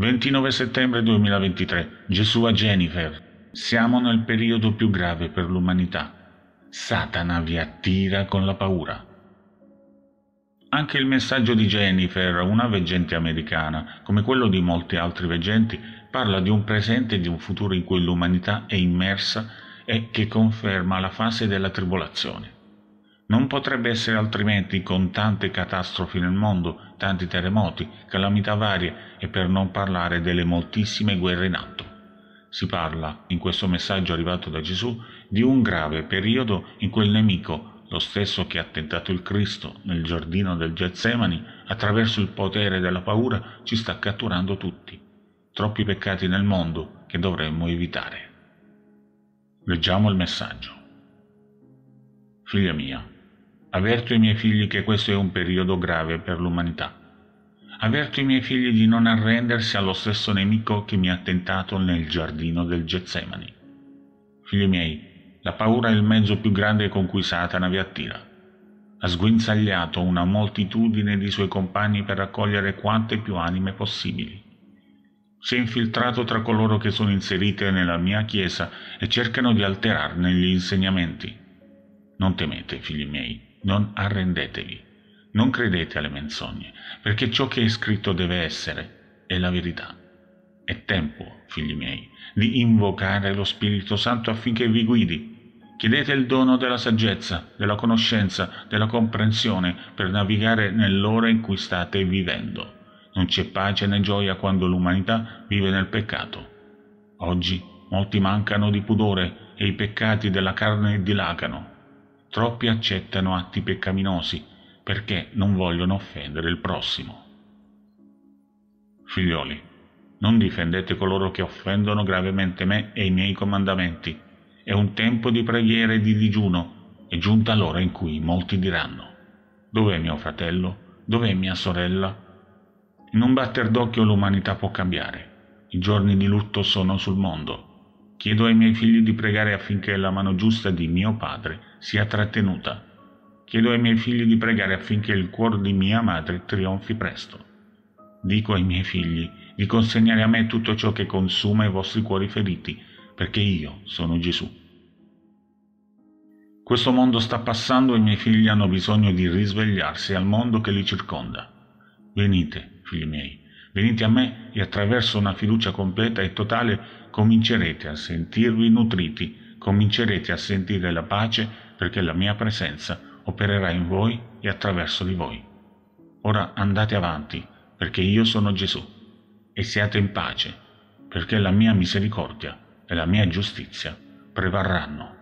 29 settembre 2023. Gesù a Jennifer. Siamo nel periodo più grave per l'umanità. Satana vi attira con la paura. Anche il messaggio di Jennifer, una veggente americana, come quello di molti altri veggenti, parla di un presente e di un futuro in cui l'umanità è immersa e che conferma la fase della tribolazione. Non potrebbe essere altrimenti con tante catastrofi nel mondo, tanti terremoti, calamità varie e per non parlare delle moltissime guerre in atto. Si parla, in questo messaggio arrivato da Gesù, di un grave periodo in cui il nemico, lo stesso che ha tentato il Cristo nel giardino del Getsemani, attraverso il potere della paura, ci sta catturando tutti. Troppi peccati nel mondo che dovremmo evitare. Leggiamo il messaggio. Figlia mia, Averto i miei figli che questo è un periodo grave per l'umanità. Averto i miei figli di non arrendersi allo stesso nemico che mi ha tentato nel giardino del Getsemani. Figli miei, la paura è il mezzo più grande con cui Satana vi attira. Ha sguinzagliato una moltitudine di suoi compagni per raccogliere quante più anime possibili. Si è infiltrato tra coloro che sono inserite nella mia chiesa e cercano di alterarne gli insegnamenti. Non temete, figli miei, non arrendetevi. Non credete alle menzogne, perché ciò che è scritto deve essere è la verità. È tempo, figli miei, di invocare lo Spirito Santo affinché vi guidi. Chiedete il dono della saggezza, della conoscenza, della comprensione per navigare nell'ora in cui state vivendo. Non c'è pace né gioia quando l'umanità vive nel peccato. Oggi molti mancano di pudore e i peccati della carne dilagano Troppi accettano atti peccaminosi perché non vogliono offendere il prossimo. Figlioli, non difendete coloro che offendono gravemente me e i miei comandamenti. È un tempo di preghiera e di digiuno, è giunta l'ora in cui molti diranno, dov'è mio fratello? Dov'è mia sorella? In un batter d'occhio l'umanità può cambiare. I giorni di lutto sono sul mondo. Chiedo ai miei figli di pregare affinché la mano giusta di mio padre sia trattenuta. Chiedo ai miei figli di pregare affinché il cuore di mia madre trionfi presto. Dico ai miei figli di consegnare a me tutto ciò che consuma i vostri cuori feriti, perché io sono Gesù. Questo mondo sta passando e i miei figli hanno bisogno di risvegliarsi al mondo che li circonda. Venite, figli miei, Venite a me e attraverso una fiducia completa e totale comincerete a sentirvi nutriti, comincerete a sentire la pace perché la mia presenza opererà in voi e attraverso di voi. Ora andate avanti perché io sono Gesù e siate in pace perché la mia misericordia e la mia giustizia prevarranno.